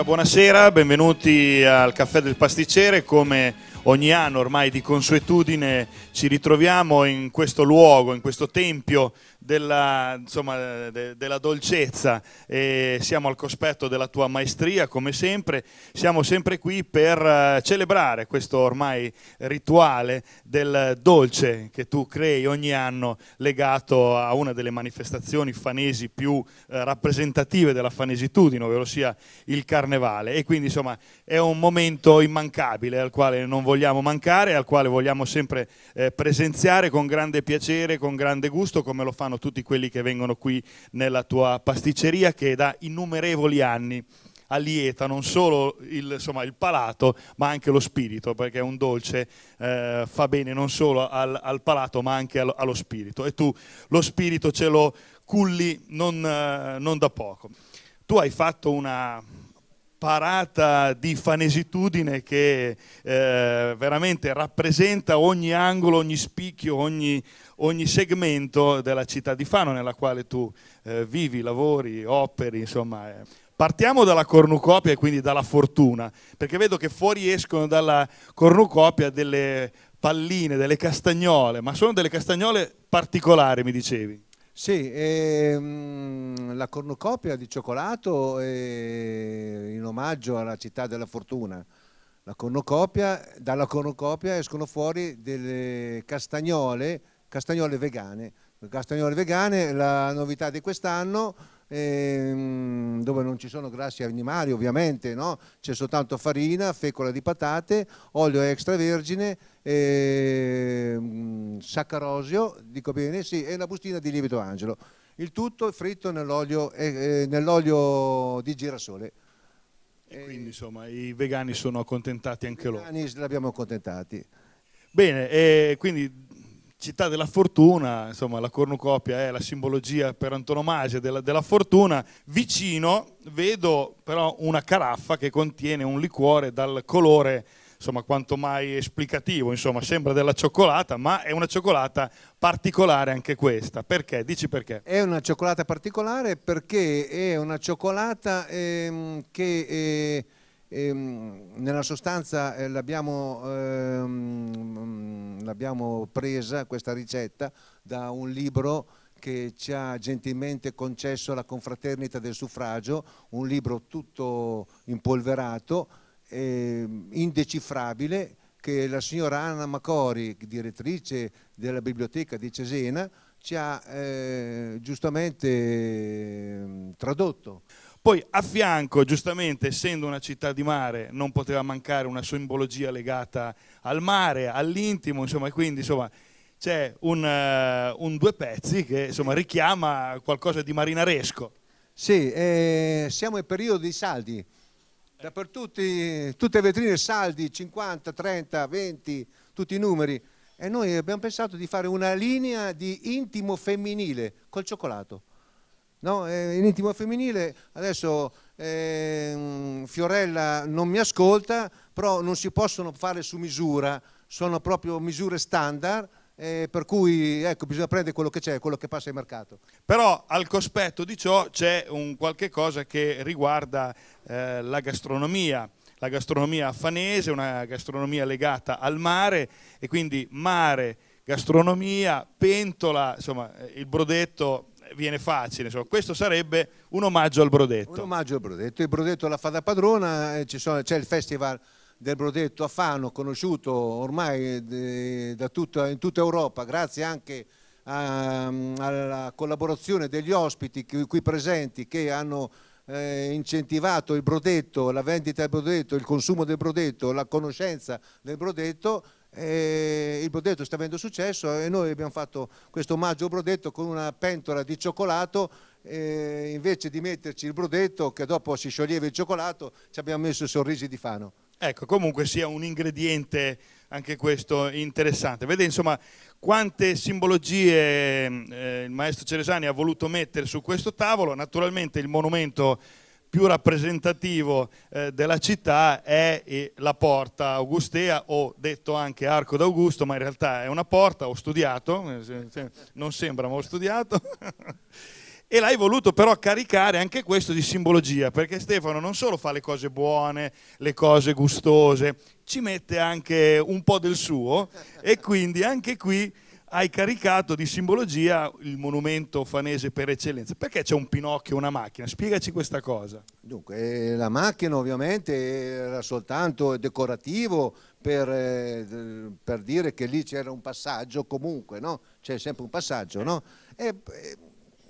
Allora, buonasera, benvenuti al Caffè del Pasticcere. Come ogni anno ormai di consuetudine ci ritroviamo in questo luogo, in questo tempio della, insomma, de, della dolcezza e siamo al cospetto della tua maestria come sempre, siamo sempre qui per eh, celebrare questo ormai rituale del dolce che tu crei ogni anno legato a una delle manifestazioni fanesi più eh, rappresentative della fanesitudine, ovvero sia il carnevale e quindi insomma è un momento immancabile al quale non vogliamo mancare, al quale vogliamo sempre eh, presenziare con grande piacere, con grande gusto come lo fanno tutti quelli che vengono qui nella tua pasticceria che da innumerevoli anni allieta non solo il, insomma, il, palato ma anche lo spirito perché un dolce eh, fa bene non solo al, al palato ma anche allo, allo spirito e tu lo spirito ce lo culli non, eh, non da poco. Tu hai fatto una, parata di fanesitudine che eh, veramente rappresenta ogni angolo, ogni spicchio, ogni ogni segmento della città di Fano nella quale tu eh, vivi, lavori, operi, insomma. Eh. Partiamo dalla cornucopia e quindi dalla fortuna, perché vedo che fuori escono dalla cornucopia delle palline, delle castagnole, ma sono delle castagnole particolari, mi dicevi. Sì, ehm, la cornucopia di cioccolato è in omaggio alla città della fortuna. La cornucopia, dalla cornucopia escono fuori delle castagnole castagnole vegane. Castagnole vegane la novità di quest'anno ehm, dove non ci sono grassi animali ovviamente, no? c'è soltanto farina, fecola di patate, olio extravergine, ehm, saccarosio, dico bene, sì, e una bustina di lievito angelo. Il tutto fritto nell'olio eh, eh nell di girasole. E quindi insomma i vegani sono accontentati anche loro. I vegani l'abbiamo accontentati. Bene, eh, quindi città della fortuna, insomma la cornucopia è la simbologia per antonomasia della, della, fortuna, vicino vedo però una caraffa che contiene un liquore dal colore insomma quanto mai esplicativo, insomma sembra della cioccolata, ma è una cioccolata particolare anche questa. Perché? Dici perché? È una cioccolata particolare perché è una cioccolata ehm, che... Eh Ehm, nella sostanza eh, l'abbiamo ehm, mm, presa questa ricetta da un libro che ci ha gentilmente concesso la confraternita del suffragio, un libro tutto impolverato, ehm, indecifrabile, che la signora Anna Macori, direttrice della biblioteca di Cesena, ci ha eh, giustamente eh, tradotto. Poi a fianco, giustamente, essendo una città di mare, non poteva mancare una simbologia legata al mare, all'intimo, insomma, quindi insomma, c'è un, uh, un, due pezzi che insomma, richiama qualcosa di marinaresco. Sì, eh, siamo in periodo di saldi. Dappertutto, tutte le vetrine saldi, 50, 30, 20, tutti i numeri. E noi abbiamo pensato di fare una linea di intimo femminile col cioccolato. No? Eh, in intimo femminile adesso eh, Fiorella non mi ascolta, però non si possono fare su misura, sono proprio misure standard. Eh, per cui ecco, bisogna prendere quello che c'è, quello che passa al mercato. Però al cospetto di ciò c'è un qualche cosa che riguarda eh, la gastronomia, la gastronomia affanese, una gastronomia legata al mare e quindi mare, gastronomia, pentola, insomma eh, il brodetto viene facile. Insomma. Questo sarebbe un omaggio al Brodetto. Un omaggio al Brodetto. Il Brodetto la fa da padrona, eh, c'è il festival del Brodetto a Fano, conosciuto ormai eh, tutta, in tutta Europa, grazie anche a, mm, alla collaborazione degli ospiti qui presenti che hanno eh, incentivato il brodetto, la vendita del brodetto, il consumo del brodetto, la conoscenza del brodetto il brodetto sta avendo successo e noi abbiamo fatto questo omaggio brodetto con una pentola di cioccolato invece di metterci il brodetto che dopo si scioglieva il cioccolato ci abbiamo messo i sorrisi di Fano. Ecco, comunque sia un ingrediente anche questo interessante. Vede insomma quante simbologie eh, il maestro Ceresani ha voluto mettere su questo tavolo, naturalmente il monumento più rappresentativo eh, della città è eh, la porta augustea o detto anche arco d'Augusto, ma in realtà è una porta, ho studiato, eh, non sembra ma ho studiato. e l'hai voluto però caricare anche questo di simbologia, perché Stefano non solo fa le cose buone, le cose gustose, ci mette anche un po' del suo e quindi anche qui hai caricato di simbologia il monumento fanese per eccellenza. Perché c'è un Pinocchio e una macchina? Spiegaci questa cosa. Dunque, eh, la macchina ovviamente era soltanto decorativo per, eh, per dire che lì c'era un passaggio comunque, no? C'è sempre un passaggio, no? E,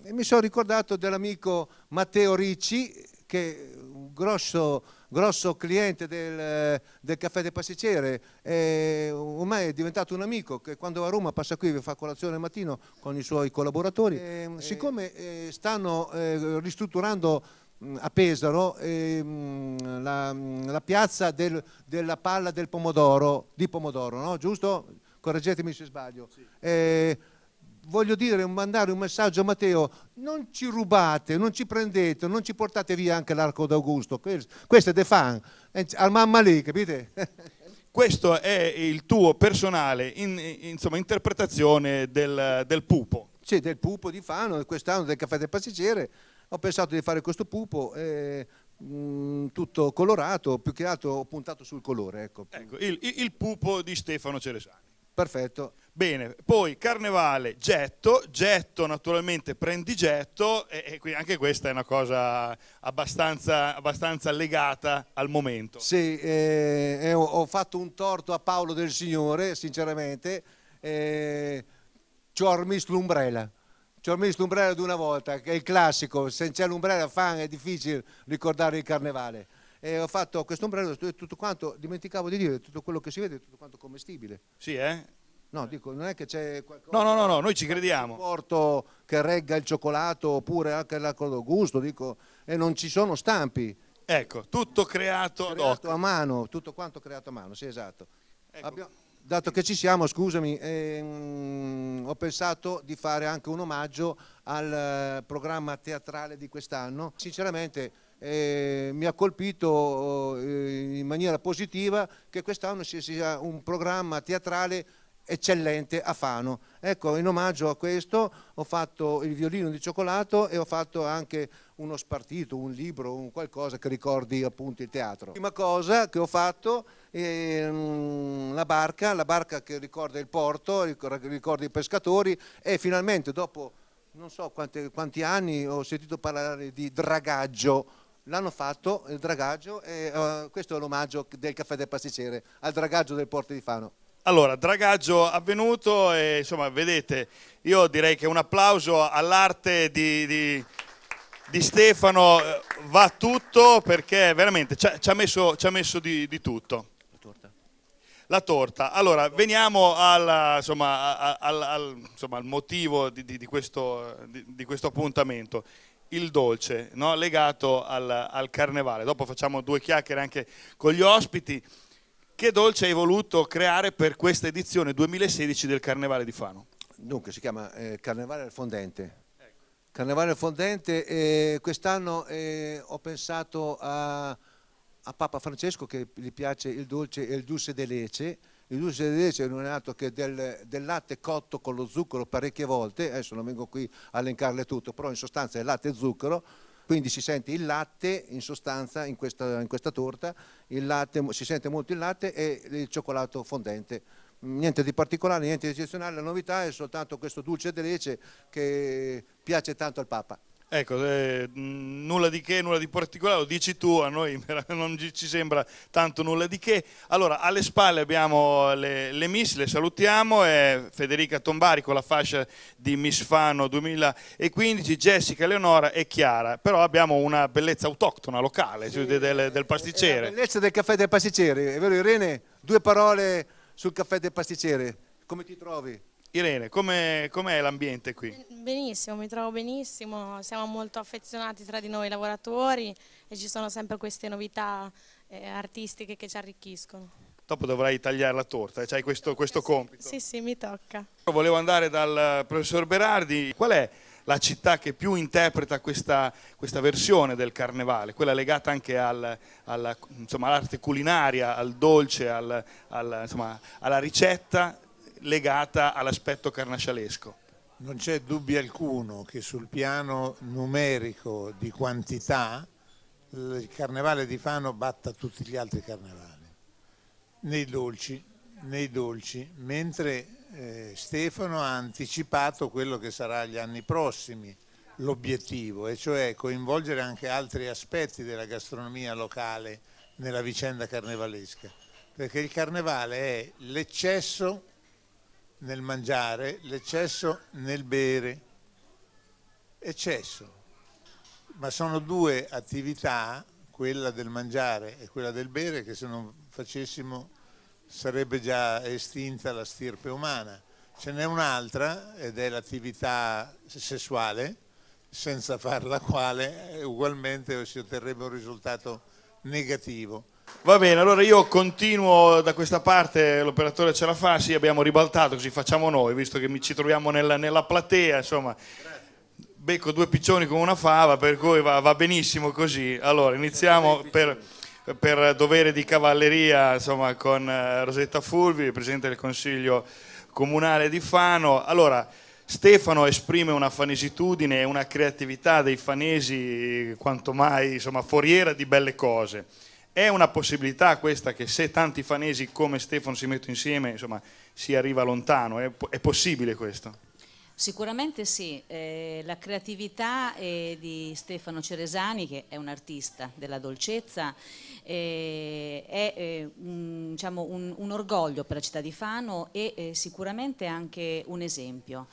e mi sono ricordato dell'amico Matteo Ricci che grosso, grosso cliente del, del, caffè del pasticcere, e ormai è diventato un amico che quando va a Roma passa qui e fa colazione al mattino con i suoi collaboratori. Ehm, e, eh, siccome eh, stanno eh, ristrutturando mm, a Pesaro ehm, la, mm, la, piazza del, della palla del pomodoro, di pomodoro, no? giusto? Correggetemi se sbaglio. Sì. Eh, voglio dire, mandare un messaggio a Matteo, non ci rubate, non ci prendete, non ci portate via anche l'arco d'Augusto, questo è De Fan, al mamma lì, capite? Questo è il tuo personale in, insomma, interpretazione del, del, pupo. Sì, del pupo di Fano, quest'anno del caffè del pasticcere, ho pensato di fare questo pupo. Eh, mm, tutto colorato, più che altro ho puntato sul colore. Ecco. Ecco, il, il pupo di Stefano Ceresani. Perfetto. Bene, poi carnevale, getto, getto naturalmente prendi getto e, e anche questa è una cosa abbastanza, abbastanza legata al momento. Sì, eh, eh ho, ho, fatto un torto a Paolo del Signore, sinceramente, eh, ci ho rimesso l'ombrella. Ci ho rimesso l'ombrella di una volta, che è il classico, se c'è l'ombrella fan è difficile ricordare il carnevale e ho fatto questo ombrello e tutto quanto, dimenticavo di dire tutto quello che si vede, tutto quanto commestibile. Sì, eh? No, dico, non è che c'è qualcosa... No, no, no, no noi ci crediamo. Un porto che regga il cioccolato oppure anche l'accordo gusto, dico, e non ci sono stampi. Ecco, tutto creato, creato a mano, tutto quanto creato a mano, sì, esatto. Ecco. Abbiamo, dato che ci siamo, scusami, ehm, ho pensato di fare anche un omaggio al eh, programma teatrale di quest'anno. Sinceramente eh, mi ha colpito eh, in maniera positiva che quest'anno ci sia un programma teatrale eccellente a Fano. Ecco, in omaggio a questo ho fatto il violino di cioccolato e ho fatto anche uno spartito, un libro, un qualcosa che ricordi appunto il teatro. Prima cosa che ho fatto è ehm, la barca, la barca che ricorda il porto, ricorda i pescatori e finalmente dopo non so quanti, quanti anni ho sentito parlare di dragaggio l'hanno fatto il dragaggio e uh, questo è l'omaggio del caffè del pasticcere al dragaggio del porto di Fano. Allora, dragaggio avvenuto e insomma vedete, io direi che un applauso all'arte di, di, di, Stefano eh, va tutto perché veramente ci ha, ci ha messo, ci ha messo di, di, tutto. La torta. La torta. Allora, veniamo al, insomma, al, al, insomma, al motivo questo, di questo appuntamento il dolce, no? legato al, al, carnevale. Dopo facciamo due chiacchiere anche con gli ospiti. Che dolce hai voluto creare per questa edizione 2016 del Carnevale di Fano? Dunque, si chiama eh, Carnevale al Fondente. Ecco. Carnevale al Fondente, eh, quest'anno eh, ho pensato a, a, Papa Francesco che gli piace il dolce e il dulce de lece, il dulce di leche non è altro che del, del, latte cotto con lo zucchero parecchie volte, adesso non vengo qui a elencarle tutto, però in sostanza è latte e zucchero, quindi si sente il latte in sostanza in questa, in questa torta, latte, si sente molto il latte e il cioccolato fondente. Niente di particolare, niente di eccezionale, la novità è soltanto questo dulce di leche che piace tanto al Papa. Ecco, eh, nulla di che, nulla di particolare, lo dici tu, a noi non ci sembra tanto nulla di che. Allora, alle spalle abbiamo le, le Miss, le salutiamo, eh, Federica Tombari con la fascia di Miss Fano 2015, Jessica, Leonora e Chiara, però abbiamo una bellezza autoctona, locale, sì, del, del pasticcere. La bellezza del caffè del pasticcere, è vero Irene? Due parole sul caffè del pasticcere, come ti trovi? Irene, com'è, com'è l'ambiente qui? Benissimo, mi trovo benissimo, siamo molto affezionati tra di noi lavoratori e ci sono sempre queste novità eh, artistiche che ci arricchiscono. Dopo dovrai tagliare la torta, hai questo, questo compito. Sì, sì, mi tocca. Volevo andare dal eh, professor Berardi, qual è la città che più interpreta questa, questa versione del carnevale, quella legata anche al, alla, insomma, all'arte culinaria, al dolce, al, al, insomma, alla ricetta legata all'aspetto carnascialesco. Non c'è dubbio alcuno che sul piano numerico di quantità il carnevale di Fano batta tutti gli altri carnevali, nei dolci, nei dolci mentre eh, Stefano ha anticipato quello che sarà gli anni prossimi l'obiettivo, e cioè coinvolgere anche altri aspetti della gastronomia locale nella vicenda carnevalesca, perché il carnevale è l'eccesso nel mangiare, l'eccesso nel bere. Eccesso. Ma sono due attività, quella del mangiare e quella del bere, che se non facessimo sarebbe già estinta la stirpe umana. Ce n'è un'altra ed è l'attività sessuale, senza far la quale eh, ugualmente si otterrebbe un risultato negativo. Va bene, allora io continuo da questa parte, l'operatore ce la fa, sì abbiamo ribaltato, così facciamo noi, visto che ci troviamo nella, nella platea, insomma. Grazie. Becco due piccioni con una fava, per cui va, va benissimo così. Allora, iniziamo per, per, dovere di cavalleria insomma, con eh, Rosetta Fulvi, Presidente del Consiglio Comunale di Fano. Allora, Stefano esprime una fanesitudine e una creatività dei fanesi quanto mai insomma, foriera di belle cose. È una possibilità questa che se tanti fanesi come Stefano si mettono insieme, insomma, si arriva lontano? È, è possibile questo? Sicuramente sì, eh, la creatività eh, di Stefano Ceresani, che è un artista della dolcezza, eh, è eh, un, diciamo un, un, orgoglio per la città di Fano e eh, sicuramente anche un esempio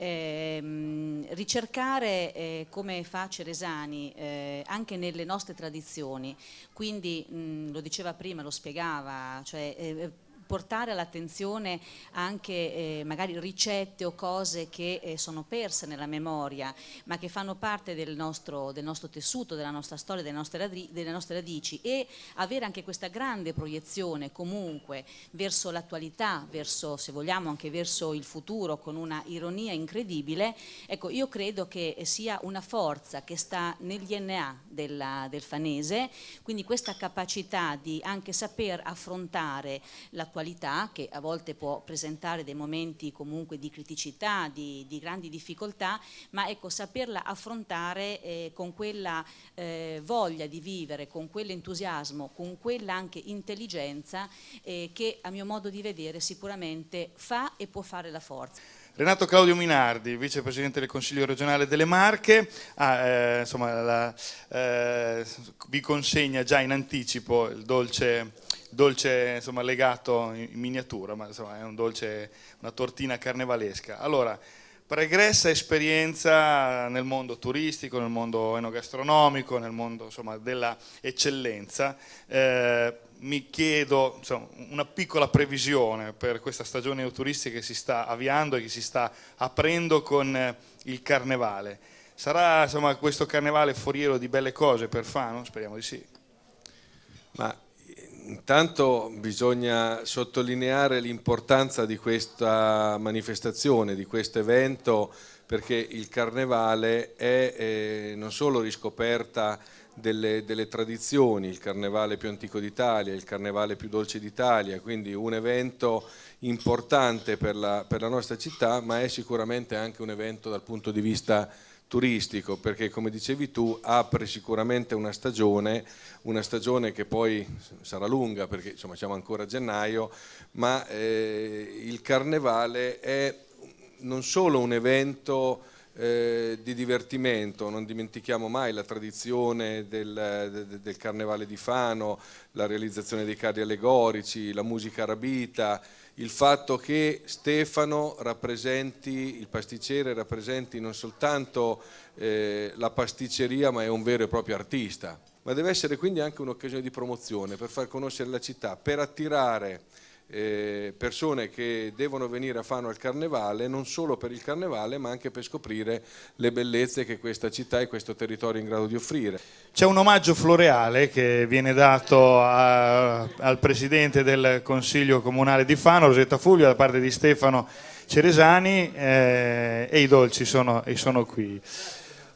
ehm, ricercare eh, come fa Ceresani eh, anche nelle nostre tradizioni, quindi mh, lo diceva prima, lo spiegava, cioè, eh, portare all'attenzione anche eh, magari ricette o cose che eh, sono perse nella memoria, ma che fanno parte del nostro, del nostro tessuto, della nostra storia, delle nostre, radri, delle nostre, radici e avere anche questa grande proiezione comunque verso l'attualità, verso se vogliamo anche verso il futuro con una ironia incredibile, ecco io credo che sia una forza che sta nel DNA della, del fanese, quindi questa capacità di anche saper affrontare l'attualità qualità che a volte può presentare dei momenti comunque di criticità, di, di grandi difficoltà, ma ecco, saperla affrontare eh, con quella eh, voglia di vivere, con quell'entusiasmo, con quella anche intelligenza eh, che a mio modo di vedere sicuramente fa e può fare la forza. Renato Claudio Minardi, vicepresidente del Consiglio regionale delle Marche, ah, eh, insomma, la, eh, vi consegna già in anticipo il dolce, dolce insomma, legato in miniatura, ma insomma, è un dolce, una tortina carnevalesca. Allora, pregressa esperienza nel mondo turistico, nel mondo enogastronomico, nel mondo della eccellenza. Eh, mi chiedo insomma, una piccola previsione per questa stagione turistica che si sta avviando e che si sta aprendo con eh, il carnevale. Sarà insomma, questo carnevale foriero di belle cose per Fano? Speriamo di sì. Ma intanto bisogna sottolineare l'importanza di questa manifestazione, di questo evento, perché il carnevale è eh, non solo riscoperta delle, delle, tradizioni, il carnevale più antico d'Italia, il carnevale più dolce d'Italia, quindi un evento importante per la, per la, nostra città, ma è sicuramente anche un evento dal punto di vista turistico, perché come dicevi tu apre sicuramente una stagione, una stagione che poi sarà lunga perché insomma siamo ancora a gennaio, ma eh, il carnevale è non solo un evento eh, di divertimento, non dimentichiamo mai la tradizione del, del, carnevale di Fano, la realizzazione dei carri allegorici, la musica arabita, il fatto che Stefano rappresenti, il pasticcere rappresenti non soltanto eh, la pasticceria ma è un vero e proprio artista, ma deve essere quindi anche un'occasione di promozione per far conoscere la città, per attirare eh, persone che devono venire a Fano al Carnevale non solo per il Carnevale ma anche per scoprire le bellezze che questa città e questo territorio è in grado di offrire. C'è un omaggio floreale che viene dato a, al Presidente del Consiglio Comunale di Fano, Rosetta Fulvio, da parte di Stefano Ceresani eh, e i dolci sono, e sono qui.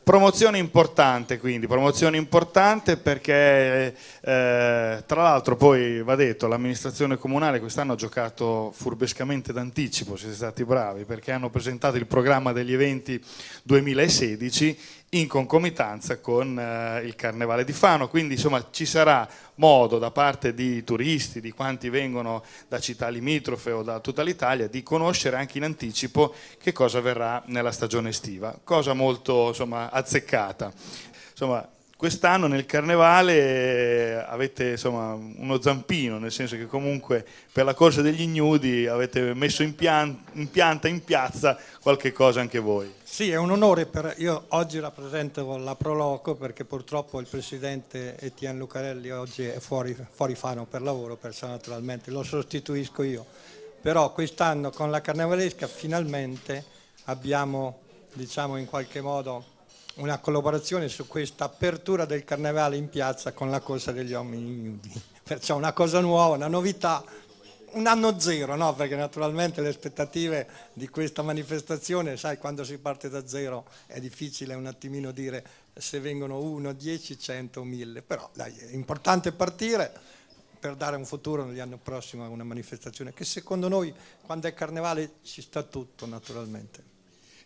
Promozione importante quindi, promozione importante perché eh, tra l'altro poi va detto l'amministrazione comunale quest'anno ha giocato furbescamente d'anticipo, siete stati bravi, perché hanno presentato il programma degli eventi 2016 in concomitanza con eh, il Carnevale di Fano, quindi insomma ci sarà modo da parte di turisti, di quanti vengono da città limitrofe o da tutta l'Italia, di conoscere anche in anticipo che cosa verrà nella stagione estiva, cosa molto insomma, azzeccata. Insomma, quest'anno nel carnevale eh, avete insomma, uno zampino, nel senso che comunque per la corsa degli ignudi avete messo in, pian in pianta, in piazza qualche cosa anche voi. Sì, è un onore, per... io oggi rappresento la Proloco perché purtroppo il presidente Etienne Lucarelli oggi è fuori, fuori Fano per lavoro, perciò naturalmente lo sostituisco io. Però quest'anno con la carnevalesca finalmente abbiamo diciamo in qualche modo una collaborazione su questa apertura del carnevale in piazza con la corsa degli uomini nudi. Perciò una cosa nuova, una novità, un anno zero, no? perché naturalmente le aspettative di questa manifestazione, sai, quando si parte da zero è difficile un attimino dire se vengono 1, 10, 100, 1000, però dai, è importante partire per dare un futuro nell'anno prossimo a una manifestazione che secondo noi quando è carnevale ci sta tutto naturalmente.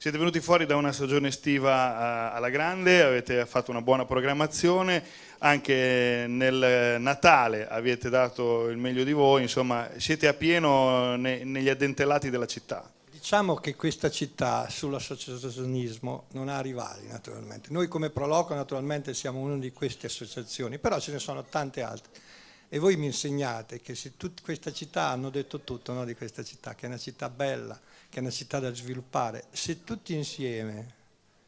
Siete venuti fuori da una stagione estiva eh, alla grande, avete fatto una buona programmazione, anche nel Natale avete dato il meglio di voi, insomma siete a pieno negli addentellati della città. Diciamo che questa città sull'associazionismo non ha rivali naturalmente. Noi come Proloco naturalmente siamo una di queste associazioni, però ce ne sono tante altre e voi mi insegnate che se tut- questa città, hanno detto tutto no, di questa città, che è una città bella, che è una città da sviluppare, se tutti insieme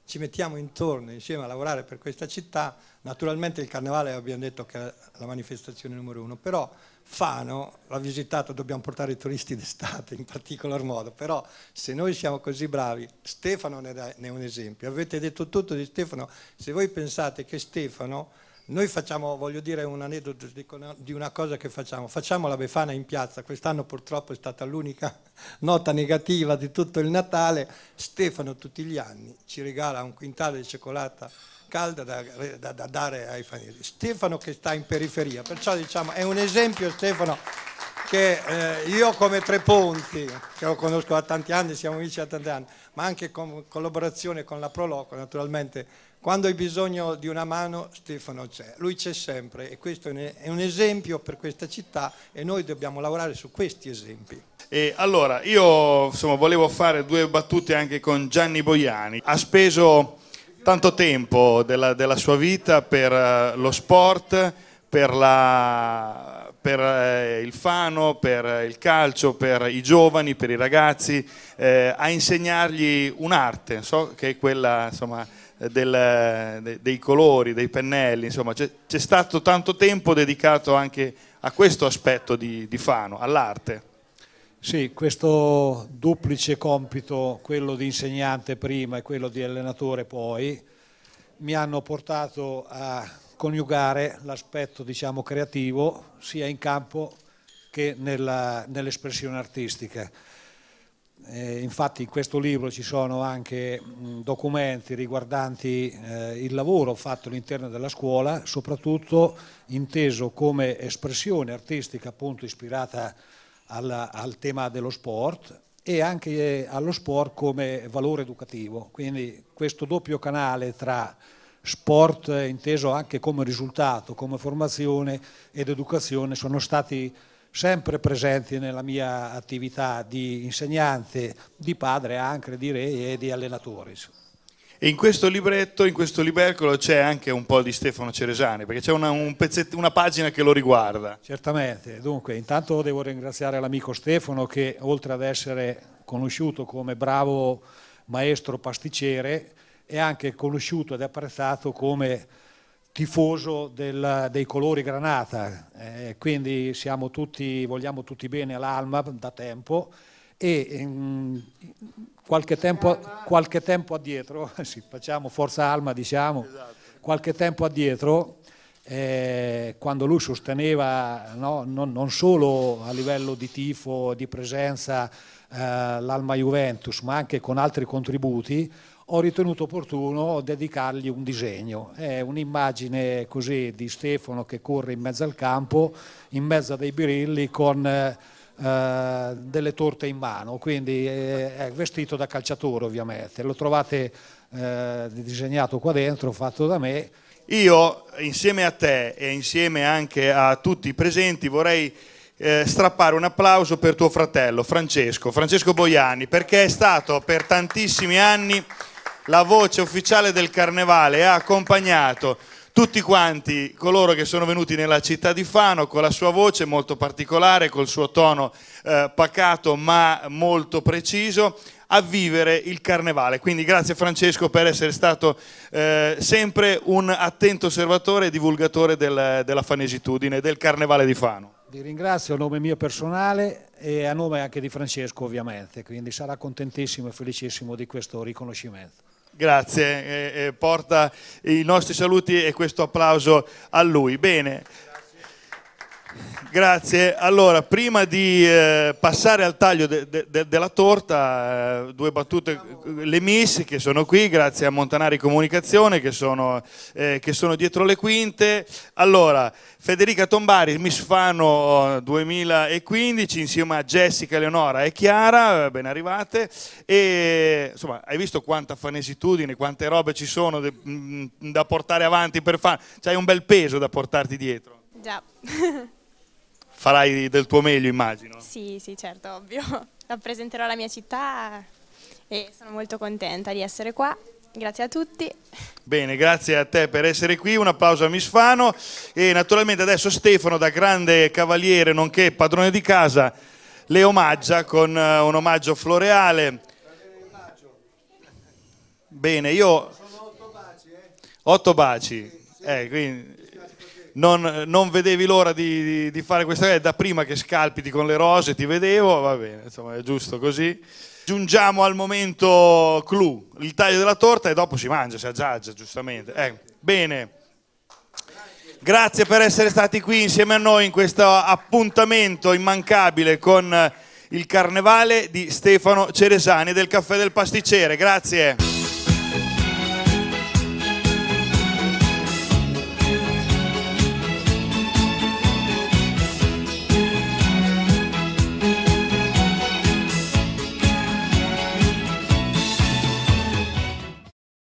ci mettiamo intorno, insieme a lavorare per questa città, naturalmente il carnevale abbiamo detto che è la manifestazione numero uno, però Fano l'ha visitato, dobbiamo portare i turisti d'estate in particolar modo, però se noi siamo così bravi, Stefano ne è un esempio, avete detto tutto di Stefano, se voi pensate che Stefano noi facciamo, voglio dire, un aneddoto di una cosa che facciamo. Facciamo la Befana in piazza, quest'anno purtroppo è stata l'unica nota negativa di tutto il Natale. Stefano tutti gli anni ci regala un quintale di cioccolata calda da, da, da dare ai fanieri, Stefano che sta in periferia, perciò diciamo è un esempio Stefano che eh, io come Treponti, che lo conosco da tanti anni, siamo amici da tanti anni, ma anche con collaborazione con la Proloco naturalmente quando hai bisogno di una mano, Stefano c'è, lui c'è sempre e questo è un esempio per questa città e noi dobbiamo lavorare su questi esempi. E allora, io insomma, volevo fare due battute anche con Gianni Boiani. Ha speso tanto tempo della, della sua vita per eh, lo sport, per, la, per, eh, il fano, per eh, il calcio, per i giovani, per i ragazzi, eh, a insegnargli un'arte, so, che è quella insomma del, dei colori, dei pennelli, insomma c'è, stato tanto tempo dedicato anche a questo aspetto di, di Fano, all'arte. Sì, questo duplice compito, quello di insegnante prima e quello di allenatore poi, mi hanno portato a coniugare l'aspetto diciamo, creativo sia in campo che nell'espressione artistica. Eh, infatti in questo libro ci sono anche mh, mm, documenti riguardanti eh, il lavoro fatto all'interno della scuola, soprattutto inteso come espressione artistica appunto ispirata alla, al tema dello sport e anche eh, allo sport come valore educativo. Quindi questo doppio canale tra sport eh, inteso anche come risultato, come formazione ed educazione sono stati sempre presenti nella mia attività di insegnante, di padre anche direi e di allenatore. In questo libretto, in questo libercolo c'è anche un po' di Stefano Ceresani, perché c'è una, un una, pagina che lo riguarda. Certamente, dunque intanto devo ringraziare l'amico Stefano che oltre ad essere conosciuto come bravo maestro pasticcere è anche conosciuto ed apprezzato come tifoso del, dei colori granata, eh, quindi tutti, vogliamo tutti bene all'Alma da tempo e mh, mm, qualche, tempo, qualche, tempo, addietro, sì, facciamo forza Alma diciamo, esatto. qualche tempo addietro eh, quando lui sosteneva no, non, non, solo a livello di tifo, di presenza eh, l'Alma Juventus, ma anche con altri contributi, ho ritenuto opportuno dedicargli un disegno. È un'immagine così di Stefano che corre in mezzo al campo, in mezzo a dei birilli con eh, delle torte in mano, quindi eh, è vestito da calciatore ovviamente. Lo trovate eh, disegnato qua dentro, fatto da me. Io insieme a te e insieme anche a tutti i presenti vorrei eh, strappare un applauso per tuo fratello Francesco, Francesco Boiani, perché è stato per tantissimi anni la voce ufficiale del carnevale e ha accompagnato tutti quanti coloro che sono venuti nella città di Fano con la sua voce molto particolare, col suo tono eh, pacato ma molto preciso a vivere il carnevale. Quindi grazie Francesco per essere stato eh, sempre un attento osservatore e divulgatore del, della fanesitudine, del carnevale di Fano. Vi ringrazio a nome mio personale e a nome anche di Francesco ovviamente, quindi sarà contentissimo e felicissimo di questo riconoscimento. Grazie, eh, eh, porta i nostri saluti e questo applauso a lui. Bene. Grazie. Allora, prima di eh, passare al taglio de, de, de, della torta, eh, due battute, le miss che sono qui, grazie a Montanari Comunicazione che sono, eh, che sono dietro le quinte. Allora, Federica Tombari, Miss Fano 2015, eh, insieme a Jessica, Eleonora e Chiara, eh, ben arrivate. E, insomma, hai visto quanta fanesitudine, quante robe ci sono mh, mm, da portare avanti per fare, cioè, hai un bel peso da portarti dietro. Già. farai del tuo meglio, immagino. Sì, sì, certo, ovvio. Rappresenterò la mia città e sono molto contenta di essere qua. Grazie a tutti. Bene, grazie a te per essere qui, un applauso a Misfano e naturalmente adesso Stefano da grande cavaliere nonché padrone di casa le omaggia con eh, un omaggio floreale. Bene, io... Sono otto baci, eh? Otto baci, sì, Eh, quindi non, non vedevi l'ora di, di, di fare questa cosa, è da prima che scalpiti con le rose, ti vedevo, va bene, insomma è giusto così. Giungiamo al momento clou, il taglio della torta e dopo si mangia, si aggiaggia giustamente. Eh, bene, grazie per essere stati qui insieme a noi in questo appuntamento immancabile con il carnevale di Stefano Ceresani del Caffè del Pasticcere, grazie.